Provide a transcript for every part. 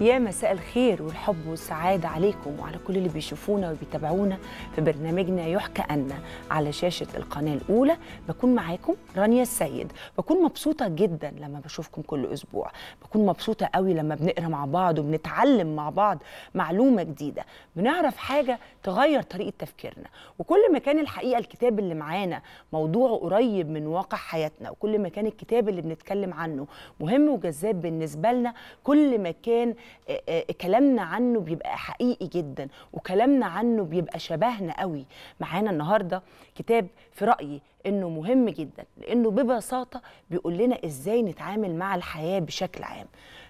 يا مساء الخير والحب والسعادة عليكم وعلى كل اللي بيشوفونا وبيتابعونا في برنامجنا يحكى أن على شاشة القناة الأولى بكون معاكم رانيا السيد بكون مبسوطة جدا لما بشوفكم كل أسبوع بكون مبسوطة قوي لما بنقرأ مع بعض وبنتعلم مع بعض معلومة جديدة بنعرف حاجة تغير طريقة تفكيرنا وكل ما كان الحقيقة الكتاب اللي معانا موضوع قريب من واقع حياتنا وكل ما كان الكتاب اللي بنتكلم عنه مهم وجذاب بالنسبة لنا كل ما كان آه، آه، كلامنا عنه بيبقى حقيقي جدا وكلامنا عنه بيبقى شبهنا قوي معانا النهارده كتاب في رايي انه مهم جدا لانه ببساطه بيقول لنا ازاي نتعامل مع الحياه بشكل عام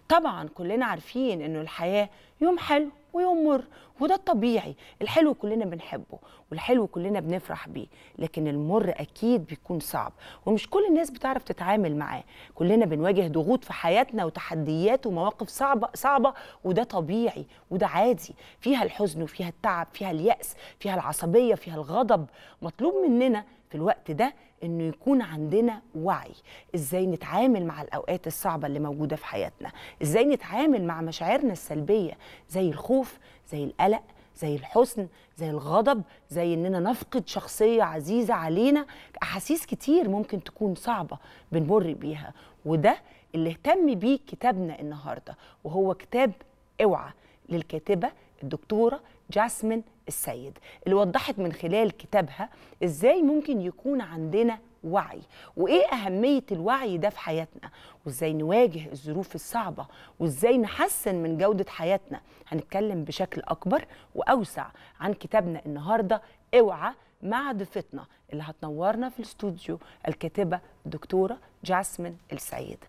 طبعا كلنا عارفين انه الحياه يوم حلو ويوم مر وده الطبيعي الحلو كلنا بنحبه والحلو كلنا بنفرح بيه لكن المر اكيد بيكون صعب ومش كل الناس بتعرف تتعامل معاه كلنا بنواجه ضغوط في حياتنا وتحديات ومواقف صعبه صعبه وده طبيعي وده عادي فيها الحزن وفيها التعب فيها الياس فيها العصبيه فيها الغضب مطلوب مننا في الوقت ده انه يكون عندنا وعي ازاي نتعامل مع الاوقات الصعبه اللي موجوده في حياتنا ازاي نتعامل مع مشاعرنا السلبيه زي الخوف زي القلق زي الحزن زي الغضب زي اننا نفقد شخصيه عزيزه علينا احاسيس كتير ممكن تكون صعبه بنمر بيها وده اللي اهتم بيه كتابنا النهارده وهو كتاب اوعى للكاتبه الدكتورة جاسمين السيد اللي وضحت من خلال كتابها ازاي ممكن يكون عندنا وعي وايه اهميه الوعي ده في حياتنا وازاي نواجه الظروف الصعبه وازاي نحسن من جوده حياتنا هنتكلم بشكل اكبر واوسع عن كتابنا النهارده اوعى مع ضيفتنا اللي هتنورنا في الاستوديو الكاتبه الدكتوره جاسمين السيد